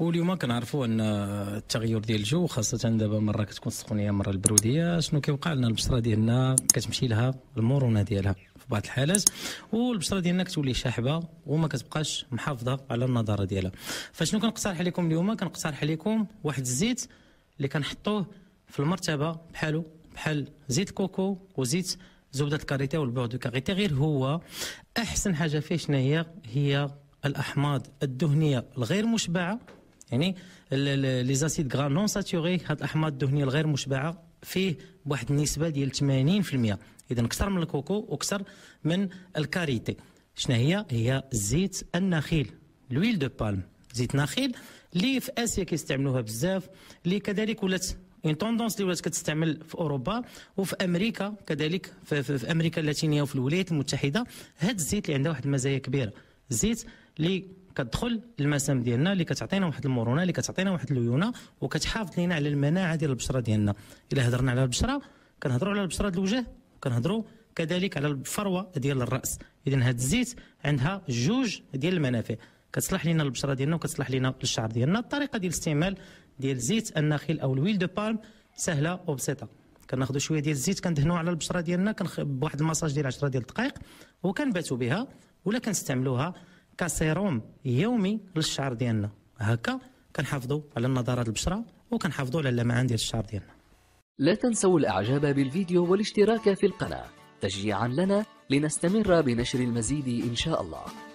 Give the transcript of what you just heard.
واليوم كنعرفوا ان التغير ديال الجو خاصه دابا مره كتكون السخونيه مره البروديه شنو كيوقع لنا البشره ديالنا كتمشي لها المرونه ديالها في بعض الحالات والبشره ديالنا كتولي شاحبه وما كتبقاش محافظه على النضاره ديالها فشنو كنقترح عليكم اليوم كنقترح عليكم واحد الزيت اللي كنحطوه في المرتبه بحالو بحال زيت الكوكو وزيت زبده الكاريتا والبوغ دو كاريتي غير هو احسن حاجه فيه شنو هي هي الاحماض الدهنيه الغير مشبعه يعني لي زاسيد غرا نون ساتوري هاد الاحماض الدهنيه الغير مشبعه فيه بواحد النسبه ديال 80% اذا اكثر من الكوكو واكثر من الكاريتي شنو هي هي زيت النخيل لويل دو بالم زيت نخيل اللي في اسيا كيستعملوها بزاف اللي كذلك ولات اون توندونس اللي ولات كتستعمل في اوروبا وفي امريكا كذلك في, في, في امريكا اللاتينيه وفي الولايات المتحده هذا الزيت اللي عنده واحد المزايا كبيره زيت اللي كتدخل للمسام ديالنا اللي كتعطينا واحد المرونه اللي كتعطينا واحد الليونه وكتحافظ لينا على المناعه ديال البشره ديالنا الا هضرنا على البشره كنهضروا على البشره ديال الوجه كنهضروا كذلك على الفروه ديال الراس اذا هذا الزيت عندها جوج ديال المنافع كتصلح لنا البشره ديالنا وكتصلح لنا الشعر ديالنا الطريقه ديال استعمال ديال زيت النخيل او الويل دو بالم سهله وبسيطه كناخذوا شويه ديال الزيت كندهنوه على البشره ديالنا بواحد المساج ديال 10 ديال الدقائق وكنباتوا بها ولا كنستعملوها كسيروم يومي للشعر ديالنا هكا كنحافظوا على النضارات البشره وكنحافظوا على اللمعان ديال الشعر ديالنا لا تنسوا الاعجاب بالفيديو والاشتراك في القناه تشجيعا لنا لنستمر بنشر المزيد ان شاء الله